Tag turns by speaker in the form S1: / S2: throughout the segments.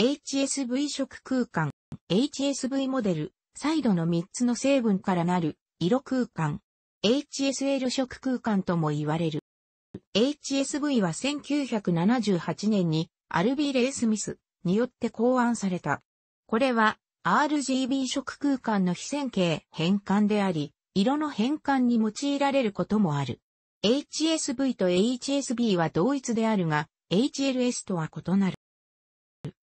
S1: HSV 色空間、HSV モデル、サイドの3つの成分からなる色空間、HSL 色空間とも言われる。HSV は1978年にアルビー・レイ・スミスによって考案された。これは RGB 色空間の非線形変換であり、色の変換に用いられることもある。HSV と HSB は同一であるが、HLS とは異なる。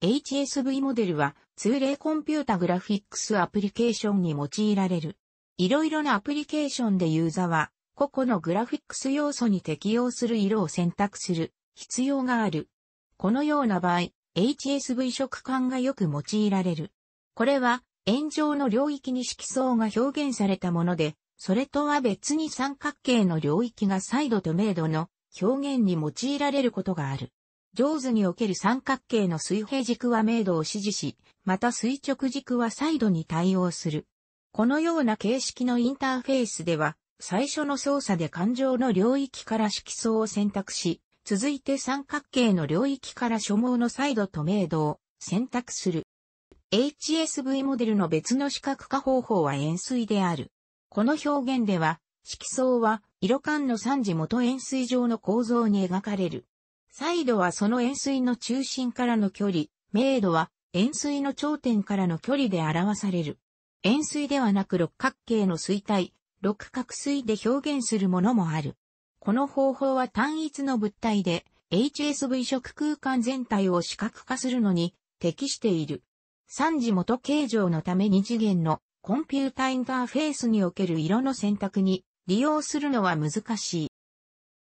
S1: HSV モデルは通例コンピュータグラフィックスアプリケーションに用いられる。いろいろなアプリケーションでユーザーは個々のグラフィックス要素に適用する色を選択する必要がある。このような場合、HSV 色感がよく用いられる。これは円状の領域に色相が表現されたもので、それとは別に三角形の領域が彩度と明度の表現に用いられることがある。上手における三角形の水平軸は明度を指示し、また垂直軸はサイドに対応する。このような形式のインターフェースでは、最初の操作で感情の領域から色相を選択し、続いて三角形の領域から所望のサイドと明度を選択する。HSV モデルの別の視覚化方法は円錐である。この表現では、色相は色感の三次元円錐状の構造に描かれる。サイドはその円錐の中心からの距離、明度は円錐の頂点からの距離で表される。円錐ではなく六角形の錐体、六角錐で表現するものもある。この方法は単一の物体で HSV 色空間全体を視覚化するのに適している。三次元形状のため二次元のコンピュータインターフェースにおける色の選択に利用するのは難し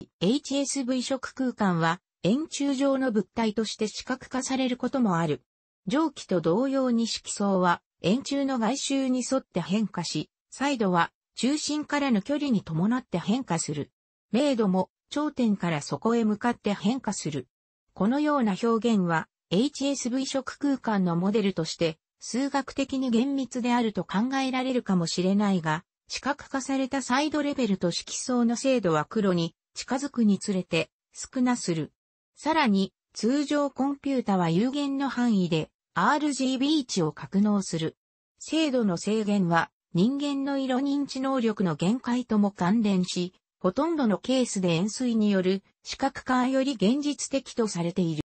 S1: い。HSV 色空間は円柱状の物体として視覚化されることもある。蒸気と同様に色相は円柱の外周に沿って変化し、彩度は中心からの距離に伴って変化する。明度も頂点から底へ向かって変化する。このような表現は HSV 色空間のモデルとして数学的に厳密であると考えられるかもしれないが、視覚化されたサイドレベルと色相の精度は黒に近づくにつれて少なする。さらに、通常コンピュータは有限の範囲で RGB 値を格納する。精度の制限は人間の色認知能力の限界とも関連し、ほとんどのケースで円錐による視覚化より現実的とされている。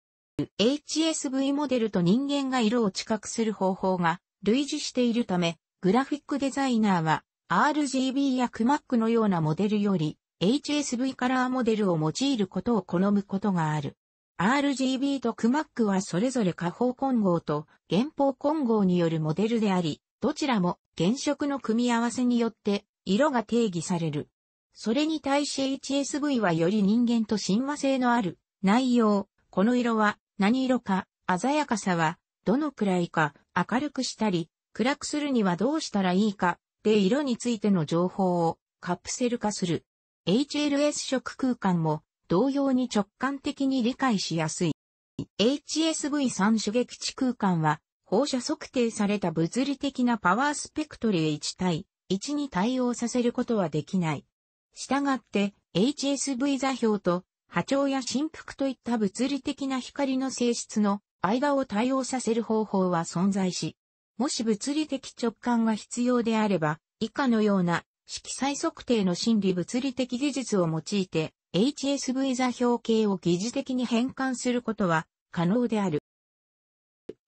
S1: HSV モデルと人間が色を知覚する方法が類似しているため、グラフィックデザイナーは RGB や CMAC のようなモデルより HSV カラーモデルを用いることを好むことがある。RGB と CMAC はそれぞれ下方混合と原方混合によるモデルであり、どちらも原色の組み合わせによって色が定義される。それに対し HSV はより人間と親和性のある内容。この色は何色か、鮮やかさはどのくらいか、明るくしたり、暗くするにはどうしたらいいか、で色についての情報をカプセル化する。HLS 色空間も同様に直感的に理解しやすい。HSV3 刺激値空間は放射測定された物理的なパワースペクトルへ1対1に対応させることはできない。したがって HSV 座標と波長や振幅といった物理的な光の性質の間を対応させる方法は存在し、もし物理的直感が必要であれば、以下のような色彩測定の心理物理的技術を用いて、HSV 座標系を疑似的に変換することは可能である。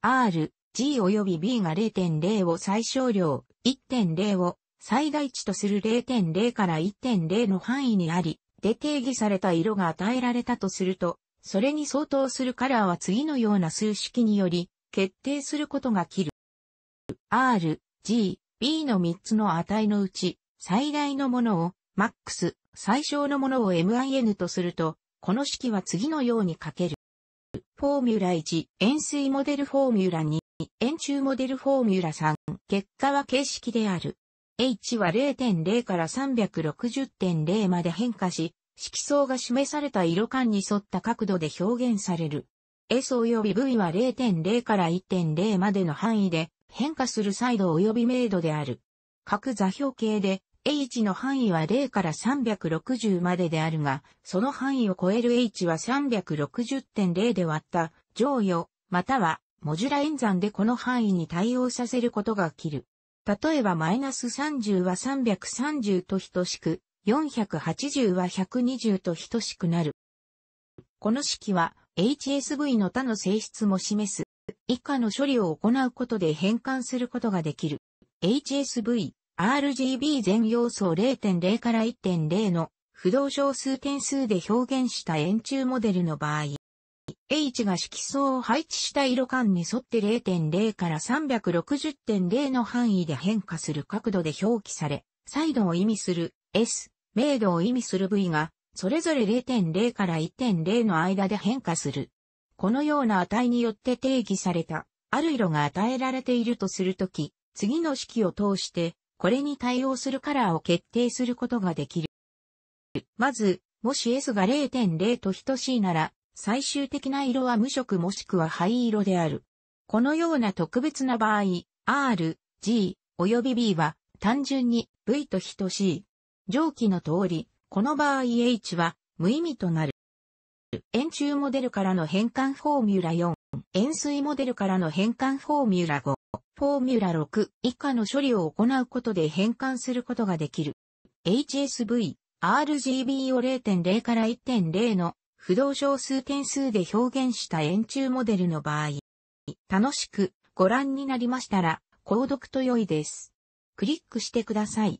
S1: R、G 及び B が0.0を最小量、1.0を最大値とする0.0から1.0の範囲にあり、で定義された色が与えられたとすると、それに相当するカラーは次のような数式により決定することが切る。R、G、B の3つの値のうち、最大のものを MAX、最小のものを MIN とすると、この式は次のように書ける。フォーミュラ1、円錐モデルフォーミュラ2、円柱モデルフォーミュラ3、結果は形式である。H は0.0から360.0まで変化し、色相が示された色感に沿った角度で表現される。S 及び V は0.0から1.0までの範囲で変化するサイド及び明度である。各座標形で H の範囲は0から360までであるが、その範囲を超える H は360.0で割った乗与、またはモジュラ演算でこの範囲に対応させることが起きる。例えばマイナス30は330と等しく、480は120と等しくなる。この式は HSV の他の性質も示す。以下の処理を行うことで変換することができる。HSV RGB 全要素を0.0から1.0の不動小数点数で表現した円柱モデルの場合、H が色相を配置した色間に沿って0.0から360.0の範囲で変化する角度で表記され、サイドを意味する S、明度を意味する V が、それぞれ0.0から1.0の間で変化する。このような値によって定義された、ある色が与えられているとするとき、次の式を通して、これに対応するカラーを決定することができる。まず、もし S が0.0と等しいなら、最終的な色は無色もしくは灰色である。このような特別な場合、R、G、および B は単純に V と等しい。上記の通り、この場合 H は無意味となる。円柱モデルからの変換フォーミュラ4、円錐モデルからの変換フォーミュラ5。フォーミュラ6以下の処理を行うことで変換することができる。HSV、RGB を0.0から1.0の不動小数点数で表現した円柱モデルの場合、楽しくご覧になりましたら、購読と良いです。クリックしてください。